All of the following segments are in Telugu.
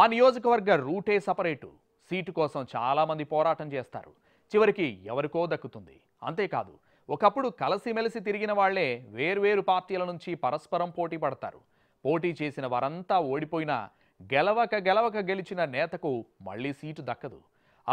ఆ నియోజకవర్గ రూటే సపరేటు సీటు కోసం చాలామంది పోరాటం చేస్తారు చివరికి ఎవరికో దక్కుతుంది అంతేకాదు ఒకప్పుడు కలసిమెలిసి తిరిగిన వాళ్లే వేర్వేరు పార్టీల నుంచి పరస్పరం పోటీ పడతారు పోటీ చేసిన వారంతా ఓడిపోయినా గెలవక గెలవక గెలిచిన నేతకు మళ్లీ సీటు దక్కదు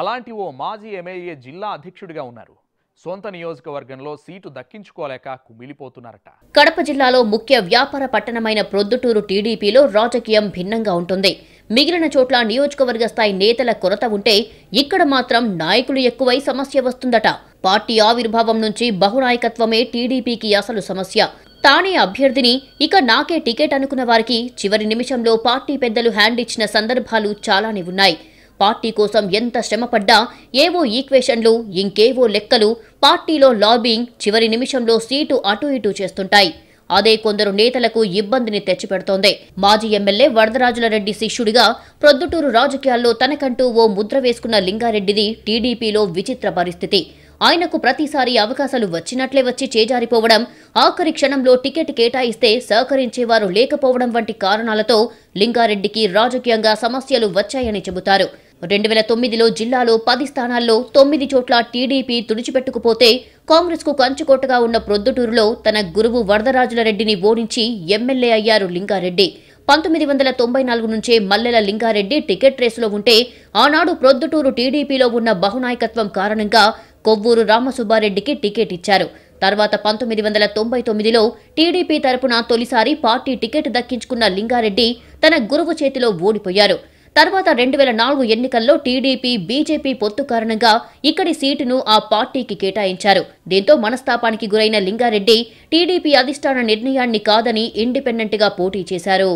అలాంటి ఓ మాజీ ఎమ్మెల్యే జిల్లా అధ్యక్షుడిగా ఉన్నారు సొంత నియోజకవర్గంలో సీటు దక్కించుకోలేక కుమిలిపోతున్నారట కడప జిల్లాలో ముఖ్య వ్యాపార పట్టణమైన ప్రొద్దుటూరు టీడీపీలో రాజకీయం భిన్నంగా ఉంటుంది మిగిలిన చోట్ల నియోజకవర్గ స్థాయి నేతల కొరత ఉంటే ఇక్కడ మాత్రం నాయకులు ఎక్కువై సమస్య వస్తుందట పార్టీ ఆవిర్భావం నుంచి బహునాయకత్వమే టీడీపీకి అసలు సమస్య తానే అభ్యర్థిని ఇక నాకే టికెట్ అనుకున్న వారికి చివరి నిమిషంలో పార్టీ పెద్దలు హ్యాండ్ ఇచ్చిన సందర్భాలు చాలానే ఉన్నాయి పార్టీ కోసం ఎంత శ్రమపడ్డా ఏవో ఈక్వేషన్లు ఇంకేవో లెక్కలు పార్టీలో లాబింగ్ చివరి నిమిషంలో సీటు అటు ఇటు చేస్తుంటాయి అదే కొందరు నేతలకు ఇబ్బందిని తెచ్చిపెడుతోంది మాజీ ఎమ్మెల్యే వరదరాజుల రెడ్డి శిష్యుడిగా ప్రొద్దుటూరు రాజకీయాల్లో తనకంటూ ఓ ముద్ర వేసుకున్న లింగారెడ్డిది టీడీపీలో విచిత్ర పరిస్థితి ఆయనకు ప్రతిసారి అవకాశాలు వచ్చినట్లే వచ్చి చేజారిపోవడం ఆఖరి క్షణంలో టికెట్ కేటాయిస్తే సహకరించేవారు లేకపోవడం వంటి కారణాలతో లింగారెడ్డికి రాజకీయంగా సమస్యలు వచ్చాయని చెబుతారు రెండు వేల తొమ్మిదిలో జిల్లాలో పది స్థానాల్లో తొమ్మిది చోట్ల టీడీపీ తుడిచిపెట్టుకుపోతే కాంగ్రెస్కు కంచుకోటగా ఉన్న ప్రొద్దుటూరులో తన గురువు వరదరాజుల రెడ్డిని ఓడించి ఎమ్మెల్యే అయ్యారు లింగారెడ్డి పంతొమ్మిది వందల తొంభై నాలుగు నుంచే మల్లెల లింగారెడ్డి టికెట్ రేసులో ఉంటే ఆనాడు ప్రొద్దుటూరు టీడీపీలో ఉన్న బహునాయకత్వం కారణంగా కొవ్వూరు రామసుబ్బారెడ్డికి టికెట్ ఇచ్చారు తర్వాత పంతొమ్మిది వందల తొంభై తొమ్మిదిలో టీడీపీ తరపున తొలిసారి పార్టీ టికెట్ దక్కించుకున్న లింగారెడ్డి తన గురువు చేతిలో ఓడిపోయారు తర్వాత రెండు వేల నాలుగు ఎన్నికల్లో టీడీపీ బీజేపీ పొత్తు కారణంగా ఇక్కడి సీటును ఆ పార్టీకి కేటాయించారు దీంతో మనస్తాపానికి గురైన లింగారెడ్డి టీడీపీ అధిష్టాన నిర్ణయాన్ని కాదని ఇండిపెండెంట్ గా పోటీ చేశారు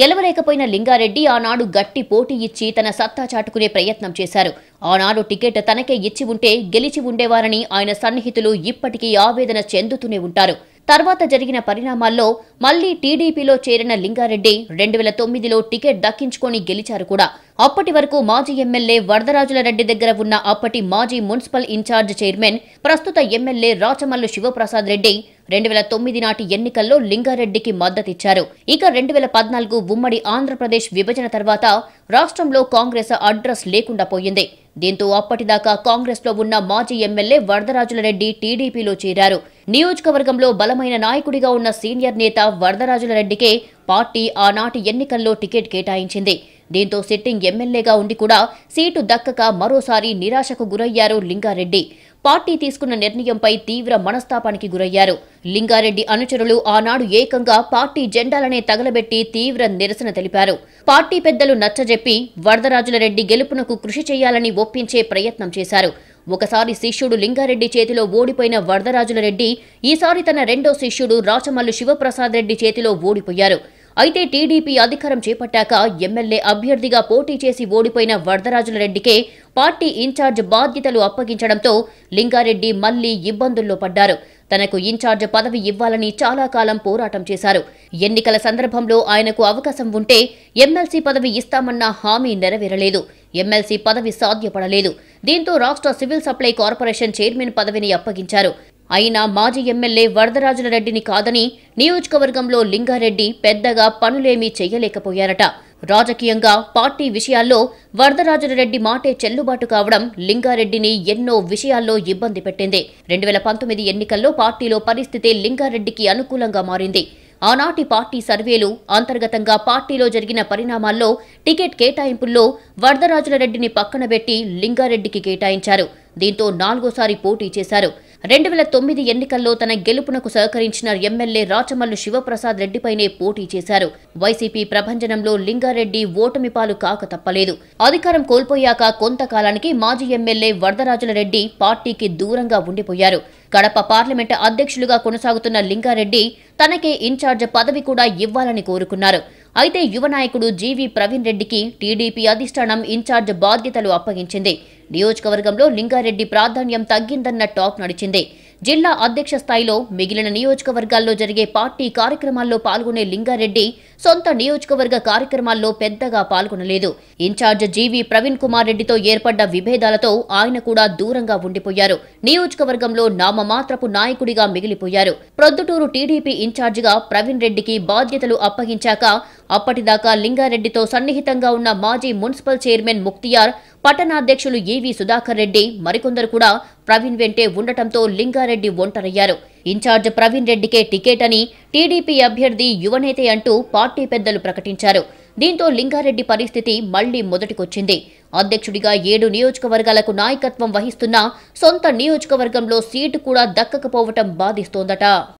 గెలవలేకపోయిన లింగారెడ్డి ఆనాడు గట్టి పోటీ ఇచ్చి తన సత్తా చాటుకునే ప్రయత్నం చేశారు ఆనాడు టికెట్ తనకే ఇచ్చి ఉంటే గెలిచి ఉండేవారని ఆయన సన్నిహితులు ఇప్పటికీ ఆవేదన చెందుతూనే ఉంటారు తర్వాత జరిగిన పరిణామాల్లో మళ్లీ టీడీపీలో చేరిన లింగారెడ్డి రెండు వేల తొమ్మిదిలో టికెట్ దక్కించుకొని గెలిచారు కూడా అప్పటి వరకు మాజీ ఎమ్మెల్యే వరదరాజుల రెడ్డి దగ్గర ఉన్న అప్పటి మాజీ మున్సిపల్ ఇన్ఛార్జ్ చైర్మన్ ప్రస్తుత ఎమ్మెల్యే రాచమల్లు శివప్రసాద్ రెడ్డి రెండు వేల తొమ్మిది నాటి ఎన్నికల్లో లింగారెడ్డికి మద్దతిచ్చారు ఇక రెండు వేల పద్నాలుగు ఉమ్మడి ఆంధ్రప్రదేశ్ విభజన తర్వాత రాష్ట్రంలో కాంగ్రెస్ అడ్రస్ లేకుండా పోయింది దీంతో అప్పటిదాకా కాంగ్రెస్లో ఉన్న మాజీ ఎమ్మెల్యే వరదరాజుల రెడ్డి టీడీపీలో చేరారు నియోజకవర్గంలో బలమైన నాయకుడిగా ఉన్న సీనియర్ నేత వరదరాజుల రెడ్డికే పార్టీ ఆనాటి ఎన్నికల్లో టికెట్ కేటాయించింది దీంతో సిట్టింగ్ ఎమ్మెల్యేగా ఉండి కూడా సీటు దక్కక మరోసారి నిరాశకు గురయ్యారు లింగారెడ్డి పార్టీ తీసుకున్న నిర్ణయంపై తీవ్ర మనస్తాపానికి గురయ్యారు లింగారెడ్డి అనుచరులు ఆనాడు ఏకంగా పార్టీ జెండాలనే తగలబెట్టి తీవ్ర నిరసన తెలిపారు పార్టీ పెద్దలు నచ్చజెప్పి వరదరాజుల రెడ్డి గెలుపునకు కృషి చేయాలని ఒప్పించే ప్రయత్నం చేశారు ఒకసారి శిష్యుడు లింగారెడ్డి చేతిలో ఓడిపోయిన వరదరాజుల రెడ్డి ఈసారి తన రెండో శిష్యుడు రాచమల్లు శివప్రసాద్ రెడ్డి చేతిలో ఓడిపోయారు అయితే టీడీపీ అధికారం చేపట్టాక ఎమ్మెల్యే అభ్యర్థిగా పోటీ చేసి ఓడిపోయిన వరదరాజుల రెడ్డికే పార్టీ ఇన్ఛార్జ్ బాధ్యతలు అప్పగించడంతో లింగారెడ్డి మళ్లీ ఇబ్బందుల్లో పడ్డారు తనకు ఇన్ఛార్జ్ పదవి ఇవ్వాలని చాలా కాలం పోరాటం చేశారు ఎన్నికల సందర్భంలో ఆయనకు అవకాశం ఉంటే ఎమ్మెల్సీ పదవి ఇస్తామన్న హామీ నెరవేరలేదు ఎమ్మెల్సీ పదవి సాధ్యపడలేదు దీంతో రాష్ట్ర సివిల్ సప్లై కార్పొరేషన్ చైర్మన్ పదవిని అప్పగించారు అయినా మాజీ ఎమ్మెల్యే వరదరాజుల రెడ్డిని కాదని నియోజకవర్గంలో లింగారెడ్డి పెద్దగా పనులేమీ చేయలేకపోయారట రాజకీయంగా పార్టీ విషయాల్లో రెడ్డి మాటే చెల్లుబాటు కావడం లింగారెడ్డిని ఎన్నో విషయాల్లో ఇబ్బంది పెట్టింది రెండు వేల పంతొమ్మిది ఎన్నికల్లో పార్టీలో పరిస్థితి లింగారెడ్డికి అనుకూలంగా మారింది ఆనాటి పార్టీ సర్వేలు అంతర్గతంగా పార్టీలో జరిగిన పరిణామాల్లో టికెట్ కేటాయింపుల్లో వరదరాజుల రెడ్డిని పక్కన పెట్టి లింగారెడ్డికి కేటాయించారు దీంతో నాలుగోసారి పోటీ చేశారు రెండు వేల తొమ్మిది ఎన్నికల్లో తన గెలుపునకు సహకరించిన ఎమ్మెల్యే రాచమల్లు శివప్రసాద్ రెడ్డిపైనే పోటీ చేశారు వైసీపీ ప్రభంజనంలో లింగారెడ్డి ఓటమి పాలు కాక తప్పలేదు అధికారం కోల్పోయాక కొంతకాలానికి మాజీ ఎమ్మెల్యే వరదరాజుల రెడ్డి పార్టీకి దూరంగా ఉండిపోయారు కడప పార్లమెంటు అధ్యక్షులుగా కొనసాగుతున్న లింగారెడ్డి తనకే ఇన్ఛార్జ్ పదవి కూడా ఇవ్వాలని కోరుకున్నారు అయితే యువ నాయకుడు జీవీ ప్రవీణ్ రెడ్డికి టీడీపీ అధిష్టానం ఇన్ఛార్జ్ బాధ్యతలు అప్పగించింది నియోజకవర్గంలో లింగారెడ్డి ప్రాధాన్యం తగ్గిందన్న టాక్ నడిచింది జిల్లా అధ్యక్ష స్థాయిలో మిగిలిన నియోజకవర్గాల్లో జరిగే పార్టీ కార్యక్రమాల్లో పాల్గొనే లింగారెడ్డి సొంత నియోజకవర్గ కార్యక్రమాల్లో పెద్దగా పాల్గొనలేదు ఇన్ఛార్జ్ జీవి ప్రవీణ్ కుమార్ రెడ్డితో ఏర్పడ్డ విభేదాలతో ఆయన కూడా దూరంగా ఉండిపోయారు నియోజకవర్గంలో నామమాత్రపు నాయకుడిగా మిగిలిపోయారు ప్రొద్దుటూరు టీడీపీ ఇన్ఛార్జిగా ప్రవీణ్ రెడ్డికి బాధ్యతలు అప్పగించాక అప్పటిదాకా లింగారెడ్డితో సన్నిహితంగా ఉన్న మాజీ మున్సిపల్ చైర్మన్ ముక్తియార్ పట్టణాధ్యక్షులు ఏవి సుధాకర్ రెడ్డి మరికొందరు కూడా ప్రవీణ్ వెంటే ఉండటంతో లింగారెడ్డి ఒంటరయ్యారు ఇన్ఛార్జ్ ప్రవీణ్ రెడ్డికే టికెట్ అని టీడీపీ అభ్యర్థి యువనేతే అంటూ పార్టీ పెద్దలు ప్రకటించారు దీంతో లింగారెడ్డి పరిస్థితి మళ్లీ మొదటికొచ్చింది అధ్యక్షుడిగా ఏడు నియోజకవర్గాలకు నాయకత్వం వహిస్తున్నా సొంత నియోజకవర్గంలో సీటు కూడా దక్కకపోవటం బాధిస్తోందట